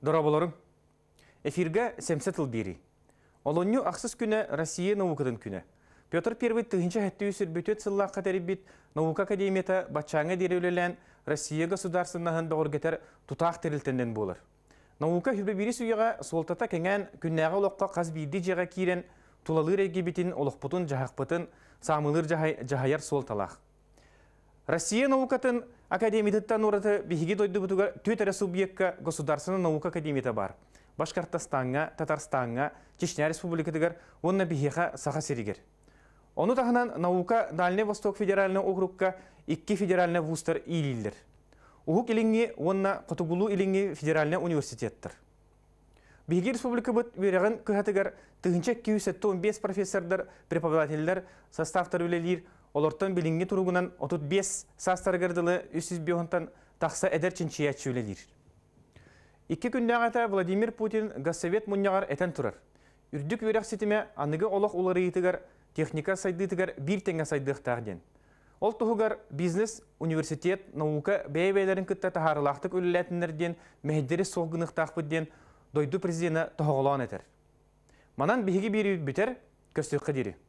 Дора боларым. Эфирге сәмсі тыл Олонню ақсыз күні Россия наукатын күні. Петр Первый түгінші әтті үсір бөтет сылла біт, наука академията бачаңа дерелелен Россия государственнаһын доғыргетер тутақ терілтенден болыр. Наука хүбі бері сұйыға солтата кәңән күннәғі қаз бейді жаға кейрен тулалыр әгебетін олықпытын жағақпытын самылыр жағайар солталақ. Россия наукатын Академитеттен орыты бихиги дойды бұтуға төтірі субъекка Государственная наука академията бар. Башкортостанға, Татарстанға, Чечня республикадығар онна бихиха саха серігер. Оны тағынан наука Дальний Восток федеральный округка икки федеральный вустар илилдер. Уу иліңе онна Құтығулу иліңе федеральный университеттір. республика бұт профессордар, преподавательдер, составтар Олортан билинге тургунан 35 састаргардылы 300 бионтан тақса әдер чинчия чүлелер. Икки күндәгәтә Владимир Путин Госсовет муннягар әтән турар. Үрдік верәк сетіме аныгы олық олары етігар техника сайдытығар бір тәңе сайдық тағден. Ол тұғығар бизнес, университет, наука бәйбәйлерін күтті тағарылақтық өліләтінерден, мәйдері соғғынық тақпыдден, дойды президені тұғылан әтір. Манан бігі бері бүтер, көстіққа дері.